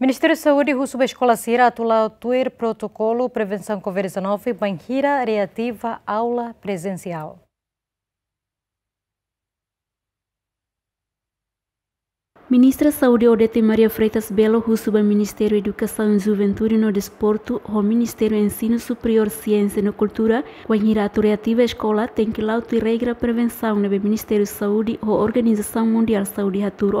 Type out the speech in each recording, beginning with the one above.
Ministério da Saúde russo escola Sira atula tuir protocolo prevenção Covid-19 banheira reativa aula presencial. Ministra Saúde Odete Maria Freitas Belo, o Ministério Educação e Juventude no Desporto, o Ministério Ensino Superior Ciência e Cultura, Guanhira Tureativa Escola, tem que lauto e regra prevenção no Ministério Saúde ou Organização Mundial Saúde Hatur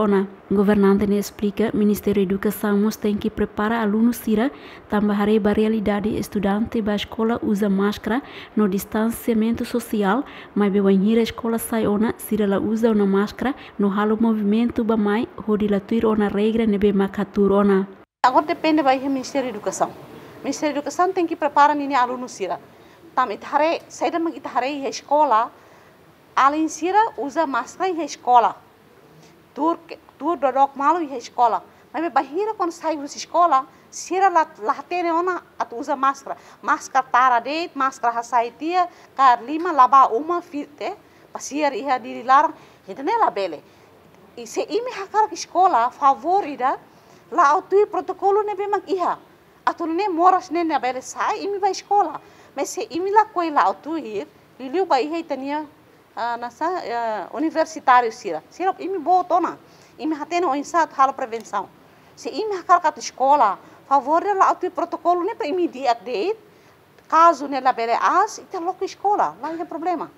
Governante ne explica, Ministério Educação mos tem que prepara alunos sira, tambahare ba realidade estudante ba escola usa máscara no distanciamento social, mas be Guanhira Escola sai ONA, sira la usa uma máscara no halo movimento ba mai hodi la tuirona regra nebe makaturona agora depende vai he Ministério da Educação o Ministério da Educação tem que preparar nini aluno sira tam itare saída mag itare a escola além sira usa máscara he escola tur tur dodok malu em escola mas bahira kon sai hus escola sira la latene ona at usa máscara máscara tara de máscara hasaitia kar lima laba uma fite pasir iha dilarang la bele. se imi hakar ke sekolah favorida ida la autui protokolo ne bemang iha atun ne moras ne na bele sai imi ba escola mas se imi la koi la autui liliu ba iha itania nasa universitário sira sira imi botona imi hatena oinsa hal prevenção se imi hakar kat escola favorida la autui protokolo ne pa imi di update caso ne la bele as ita loco escola lá não é problema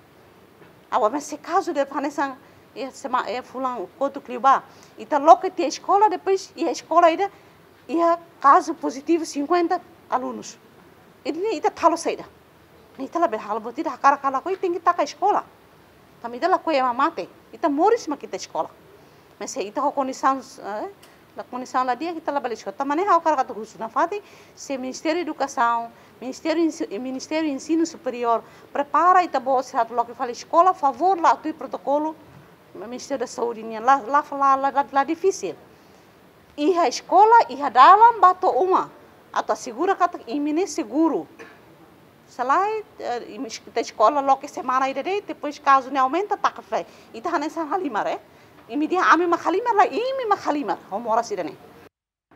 agora mas se caso de panesang é, é fulano, quanto cliba. Então, logo tem a escola, depois, e a escola ainda, e a caso positivo, 50 alunos. e nem está talo saída. Nem está lá bem, halo, botida, a cara, cala, tem que estar com a escola. Também dá lá com a mate. Então, morisma aqui da escola. Mas aí está a condição, na condição lá dia que está lá bem, escola está é o cara que está na fase, se Ministério da Educação, Ministério Ministério Ensino Superior prepara e está boa se logo que fala escola, favor lá o protocolo Ministério da Saúde né? lá, lá, lá, lá, difícil. a escola, a dalam, bato uma. tua segura, kata imine seguro. Sei lá, eh, da escola logo semana e depois caso não aumenta, tá café. E tá nessa halimar, é? E me diz, ah, mim ma halimar, lá, mim ma halimar. Vamos orar, sirene. Assim,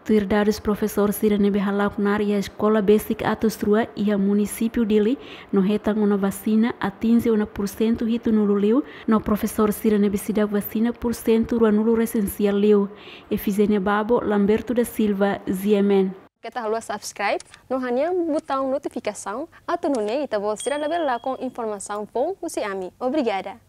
Tyrdarus profesor Sirene Behalakunar e a Escola Basic Atostrua e a município dele não retam uma vacina atinge 1% rito nulo leu, no professor Sirene Besida vacina por cento rua nulo recensial leu. Efizene Babo, Lamberto da Silva, Ziemen. Kita tá halua subscribe, no hanya botão notificação, ato no nei, tá bom, sira labela com informação bom, você ami. Obrigada.